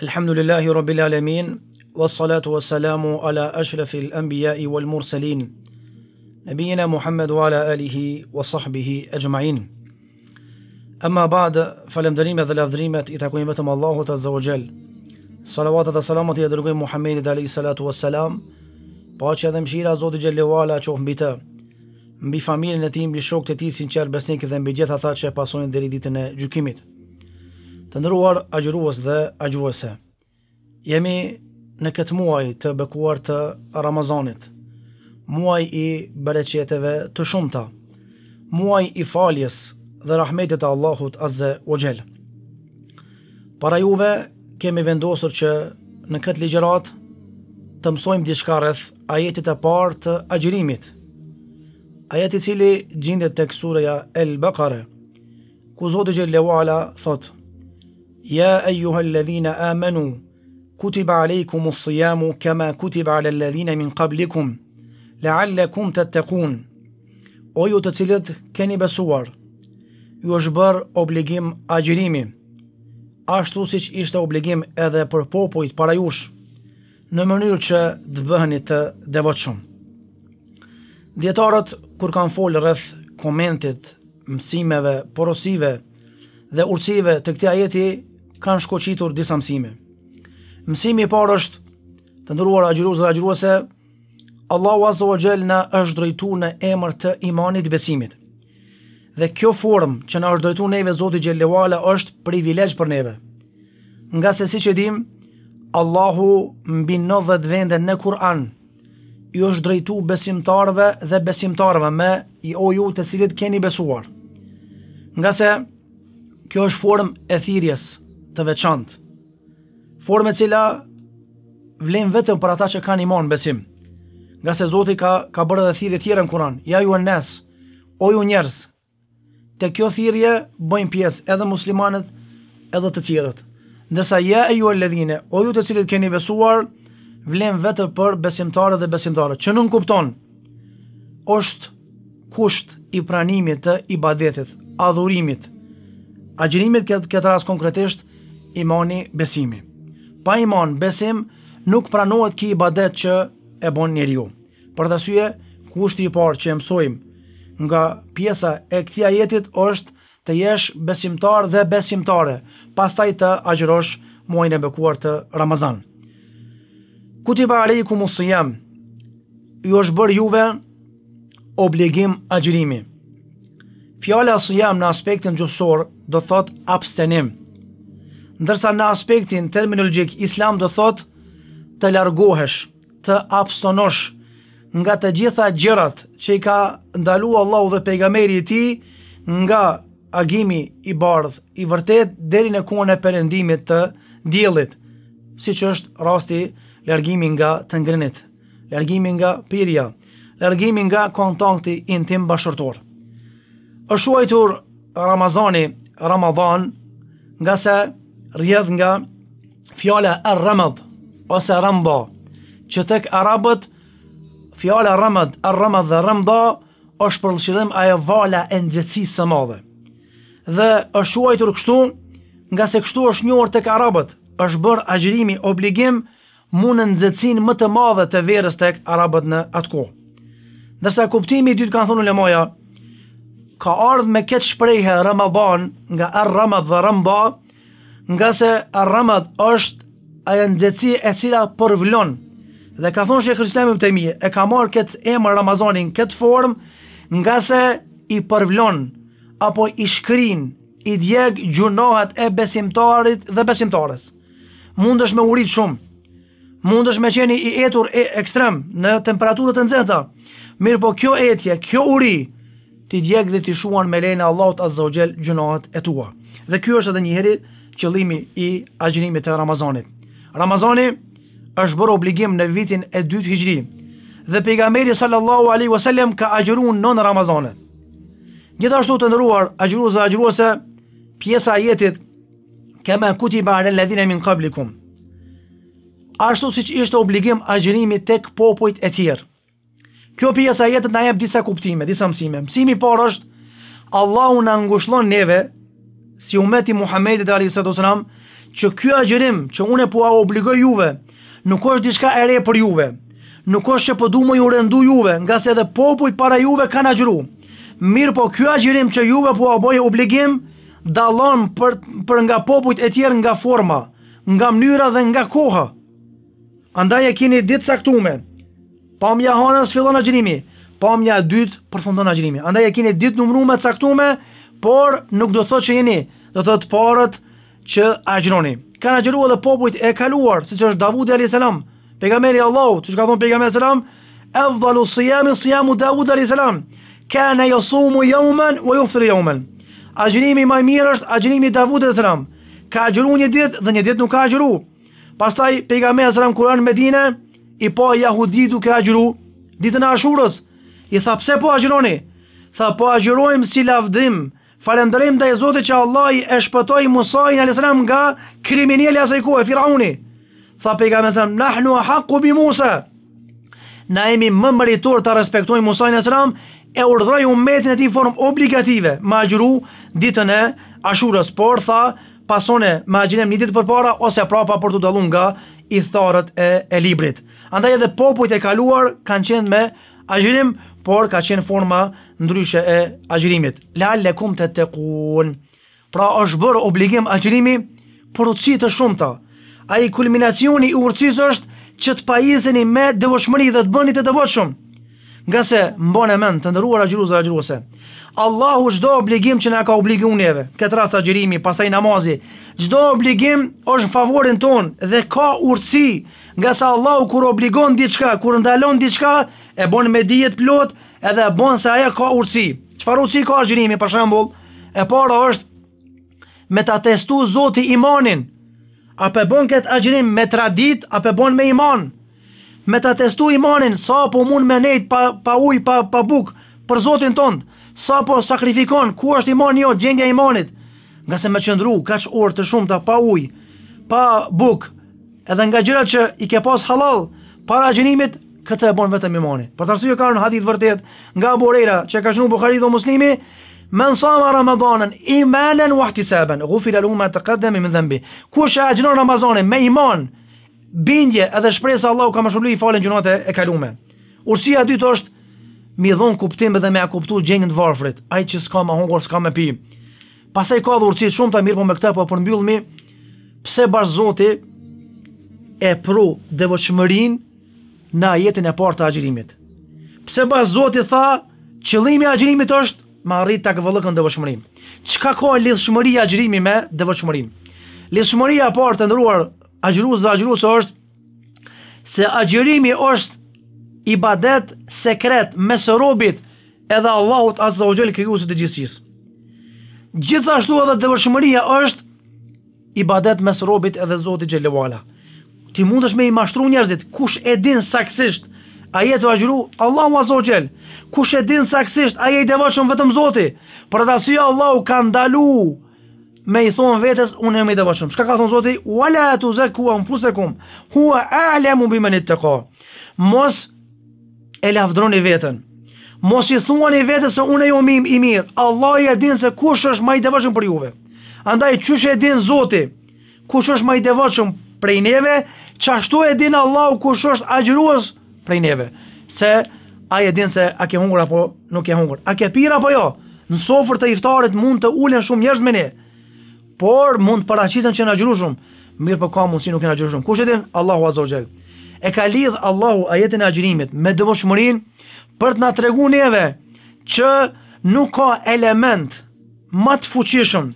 Elhamdulillahi Rabbil Alamin Wa salatu wa salamu ala ashrafi al-anbiya'i wal-mursalin Nabiina Muhammedu ala alihi wa sahbihi ajma'in Amma ba'd falemdërimet dhe lavdrimet i takojmë vetëm Allahut Azza wa Jall. Salavatet dhe salamat i dërgojmë salatu wa salam. Paqja dhe mëshira e Zotit Xhelalu ala qof mbi të, mbi familjen e tij, mbi shokët e tij sinqer besnikë dhe mbi gjithë ata që pasonin deri ditën e gjykimit. Të ndëruar agjërues dhe agjëruese, jemi në këtë muaj të bekuar të Ramazanit, muaj i bereqeteve të shumëta, muaj i faljes dhe rahmetit e Allahut Azze o Gjell. Para juve kemi vendosur që në këtë ligjerat të mësojmë diçka rreth ajetit e partë të agjërimit, ajeti cili gjindet të kësureja El Bekare, ku Zotë Gjellewala thotë, يا O ju të cilët keni besuar, ju është bërë obligim agjërimi, ashtu si që ishte obligim edhe për popojt para jush, në mënyrë që të bëheni të devoqëm. Djetarët, kur kanë folë rrëth komentit, mësimeve, porosive dhe urësive të këtja jeti, kanë shkoqitur disa mësime. Mësimi i parë është të ndëruar agjëruesve dhe agjëruese, Allahu Azza wa Jall na është drejtuar në emër të imanit besimit. Dhe kjo formë që na është drejtuar neve Zoti Xhellewala është privilegj për neve. Nga se siç e dim, Allahu mbi 90 vende në Kur'an i është drejtu besimtarve dhe besimtarve me i o ju të cilit keni besuar. Nga se kjo është formë e thirjes, të veçantë. Forme cila vlen vetëm për ata që kanë iman besim. Nga se Zoti ka ka bërë edhe thirrje të tjera në Kur'an. Ja ju nes, o ju njerëz, te kjo thirrje bën pjesë edhe muslimanët edhe të tjerët. Ndërsa ja e ju alladhine, o ju të cilët keni besuar, vlen vetëm për besimtarët dhe besimtarët që nuk kupton. Është kusht i pranimit të ibadetit, adhurimit. agjërimit këtë rast konkretisht, imani besimi. Pa iman besim nuk pranohet ki i badet që e bon njeri ju. Për të syje, kushti i parë që emsojmë nga pjesa e këtia jetit është të jesh besimtar dhe besimtare, pastaj të agjërosh muajnë e bekuar të Ramazan. Kuti ba rejë ku jam, ju është bërë juve obligim agjërimi. Fjale asë jam në aspektin gjusor do thot abstenim, ndërsa në aspektin terminologjik islam do thot të largohesh, të abstonosh nga të gjitha gjërat që i ka ndalu Allahu dhe pejgamberi i tij nga agimi i bardh i vërtet deri në kone e perëndimit të diellit, siç është rasti largimi nga të ngrinit, largimi nga pirja, largimi nga kontakti intim bashkëtor. Është huajtur Ramazani, Ramadan, nga se rjedh nga fjala Ar-Ramad ose Ramda, që tek arabët fjala Ramad, Ar-Ramad dhe Ramda është përllëshillim ajo vala e nxehtësisë së madhe. Dhe është quajtur kështu nga se kështu është njohur tek arabët, është bërë agjërimi obligim mund në nxehtësinë më të madhe të verës tek arabët në atë kohë. Ndërsa kuptimi i dytë kanë thonë lemoja, ka ardhë me këtë shprejhe Ramadan nga Ar-Ramad dhe nga se arramat është ajo nxehtësi e cila porvlon. Dhe ka thonë Shekhe Islami më të mi, e ka marrë këtë emër Ramazanin, këtë formë, nga se i përvlon, apo i shkrin, i djeg gjunohat e besimtarit dhe besimtares. Mund është me urit shumë, mund është me qeni i etur e ekstrem në temperaturët të nxeta, mirë po kjo etje, kjo uri, ti djeg dhe ti shuan me lejnë Allahut Azogjel gjunohat e tua. Dhe kjo është edhe njëheri qëllimi i agjërimit të Ramazanit. Ramazani është bërë obligim në vitin e 2 Hijri dhe pejgamberi sallallahu alaihi wasallam ka agjëruar në Ramazan. Gjithashtu të nderuar agjërues dhe agjëruese, pjesa e jetit kema kutiba alel alladhina min qablikum. Ashtu siç ishte obligim agjërimi tek popujt e tjerë. Kjo pjesa e jetit na jep disa kuptime, disa mësime. Mësimi i parë është Allahu na ngushllon neve si umeti Muhammedi dhe Alisa të që kjo agjerim që une po a obligoj juve, nuk është diska ere për juve, nuk është që përdu po më ju rëndu juve, nga se dhe popuj para juve kanë agjeru. Mirë po kjo agjerim që juve po a boj obligim, dalon për, për nga popujt e tjerë nga forma, nga mnyra dhe nga koha. Andaj e kini ditë saktume, pa mja hanës fillon agjerimi, pa mja dytë përfundon agjerimi. Andaj e kini ditë numru saktume, por nuk do thot që jeni, do thot parët që agjroni. Kanë agjeru edhe popujt e kaluar, si që është Davudi e A.S. Pegameri Allah, që që ka thonë Pegameri A.S. Evdalu sijami, sijamu Davud A.S. Kene josumu jaumen, o juftër jaumen. Agjërimi maj mirë është agjërimi Davud A.S. Ka agjeru një dit dhe një dit nuk ka agjeru. Pastaj Pegameri A.S. kurën Medine, i po jahudi duke agjeru, ditën a ashurës, i tha pse po agjeroni? Tha po agjerojmë si lavdrimë, Falenderim dhe e zote që Allah e shpëtoj Musajnë a.s. nga kriminelja se ku e Firauni. Tha pejga me sëmë, a haku bi Musa. Na emi më mëritur të respektoj Musajnë a.s. e urdhroj u metin e ti form obligative. Ma gjuru ditën e ashurës, por tha pasone ma gjinem një ditë për para ose prapa për të dalun nga i tharët e librit. Andaj edhe popujt e kaluar kanë qenë me ashurim por ka qenë forma ndryshe e agjërimit. La lekum të të kun. Pra është bërë obligim agjërimi për utësi të shumëta. A i kulminacioni i urëcis është që të pajizeni me dëvoqëmëri dhe të bëni të dëvoqëm. Nga se mbën e men të ndëruar agjëruz dhe agjëruse. Allahu gjdo obligim që ne ka obligunjeve, këtë rast agjërimi, pasaj namazi, Gjdo obligim është favorin ton dhe ka urëci nga sa Allahu kur obligon diçka, kur ndalon diçka, e bën me dijet plot edhe e bën se ajo ka urtësi. Çfarë urtësi ka gjinimi për shembull? E para është me ta testu Zoti imanin. A po bën kët agjrim me tradit, a e bën me iman? Me ta testu imanin, sa po mund me nejt pa pa ujë, pa pa bukë për Zotin tonë. Sa po sakrifikon, ku është imani jo, gjendja e imanit? Nga se më qëndru kaç orë të shumta pa ujë, pa bukë, edhe nga gjërat që i ke pas halal para xhenimit këtë e bën vetëm imani. Për të arsye ka një hadith vërtet nga Abu Huraira që ka shënuar Buhari dhe Muslimi, Men sama Ramadanan imanan wa ihtisaban, ghufila lahu ma taqaddama min dhanbi." Kush është ajë në me iman, bindje edhe shpresë se Allahu ka më i falen gjunat e kaluara. Ursia dytë është mi dhon kuptim edhe me a kuptu gjengën të varfrit, ai që s'ka më hungur, s'ka më pi. Pastaj ka dhurci shumë të mirë por me këtë po përmbyllmi. Pse bash Zoti e pro dhe voqëmërin në jetin e partë të agjirimit. Pse ba zotit tha, qëllimi agjirimit është ma rritë të këvëllëkën dhe voqëmërin. Qka ko e lithëshmëri me dhe voqëmërin? Lithëshmëri e por të ndruar agjirus dhe agjirus është se agjirimi është i badet sekret me sërobit robit edhe Allahut asë o gjelë kërgjusë të gjithësis. Gjithashtu edhe dhe është i badet me sërobit robit edhe zotit gjelëvala ti mund është me i mashtru njerëzit, kush e din saksisht, a jetë u agjuru, Allah u azogjel, kush e din saksisht, a jetë e vëqëm vetëm zoti, për të asyja Allah u ka ndalu, me i thonë vetës, unë e me i të shka ka thonë zoti, wala e tu zekë hua më fusekum, hua e alemu bimë një të ko, mos e lafdron i vetën, mos i thonë i vetës se unë e jo mim i mirë, Allah e din se kush është ma i të për juve, andaj qush e din zoti, kush është ma i të prej neve, çashtu e din Allahu kush është agjërues prej neve. Se ai e din se a ke hungur apo nuk ke hungur. A ke pirë apo jo? Në sofër të iftarit mund të ulen shumë njerëz me ne. Por mund të paraqiten që na shumë. mirë po ka mund si nuk na agjëruam. Kush e din? Allahu Azza wa Jall. E ka lidh Allahu ajetin e agjërimit me dëshmërinë për të na treguar neve që nuk ka element më të fuqishëm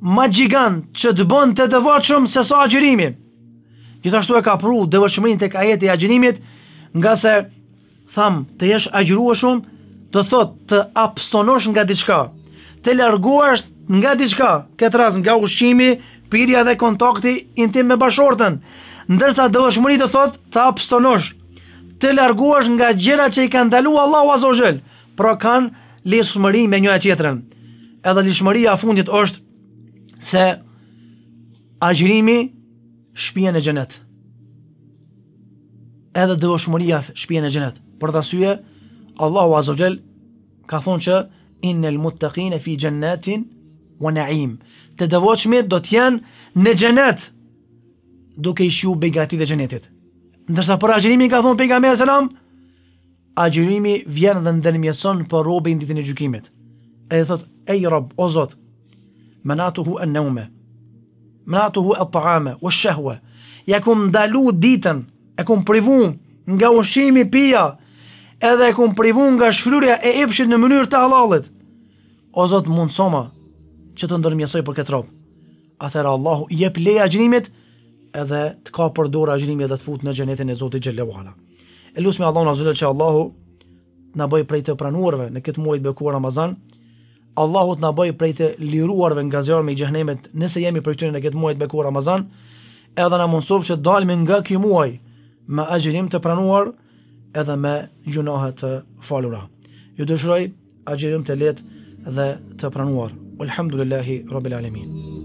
ma gjigant që të bënd të dëvoqëm se sa agjërimi. Gjithashtu e ka pru dëvoqëmërin të kajet e agjërimit, nga se tham të jesh shumë të thot të apstonosh nga diçka, të larguash nga diçka, këtë ras nga ushqimi, pirja dhe kontakti intim me bashortën, ndërsa dëvoqëmërin të thot të apstonosh, të larguash nga gjera që i ka ndalu Allahu Azogel, Pra kanë lishmëri me e qetërën. Edhe lishmëria fundit është se agjërimi shpia në xhenet. Edhe devotshmëria shpia në xhenet. Për ta syje, Allahu Azza wa Jall ka thonë që innal muttaqin fi jannatin wa na'im. Të devotshmit do t'jenë në xhenet duke i shju begatit e xhenetit. Ndërsa për agjërimin ka thonë pejgamberi selam, agjërimi vjen dhe ndërmjetson për robën ditën e gjykimit. Ai thotë, ej rob, o Zot, menatuhu e neume, menatuhu e taame, o shëhue, ja ku ndalu ditën, e ku mprivu nga ushimi pia, edhe e ku mprivu nga shfryrja e epshit në mënyrë të halalit, o Zot mund soma që të ndërmjësoj për këtë ropë, atëra Allahu i leja gjinimit edhe të ka përdora gjinimit dhe të futë në gjenetin e Zotit i gjellewu E lusë me Allahu në zullet që Allahu në bëj prej të pranurve në këtë muajt bëkuar Ramazan, Allahu të na bëj prej të liruarve nga zjarri me xhenemet, nëse jemi për tyre në këtë muaj të bekuar Ramazan, edhe na mundsoj të dalim nga ky muaj me agjërim të pranuar edhe me gjunohet të falura. Ju dëshroj agjërim të let dhe të pranuar. Alhamdulillahi, Rabbil Alemin.